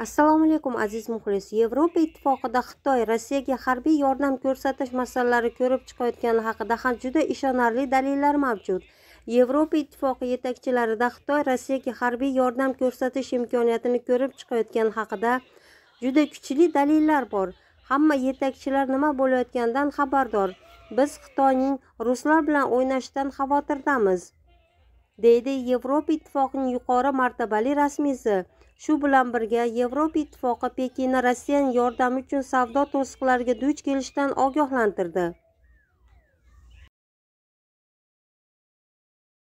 assalomu alaykum aziz muxlis yevropa ittifoqida xitoy rossiyaga harbiy yordam ko'rsatish masalalari ko'rib chiqayotgani haqida ham juda ishonarli dalillar mavjud yevropa ittifoqi yetakchilarida xitoy rossiyaga harbiy yordam ko'rsatish imkoniyatini ko'rib chiqayotgani haqida juda kuchli dalillar bor hamma yetakchilar nima bo'layotganidan xabardor biz xitoyning ruslar bilan o'ynashidan xavotirdamiz deydi yevropa ittifoqining yuqori martabali rasmiysi shu bilan birga yevropa ittifoqi pekinni rossiyaning yordami uchun savdo to'siqlariga duch kelishdan ogohlantirdi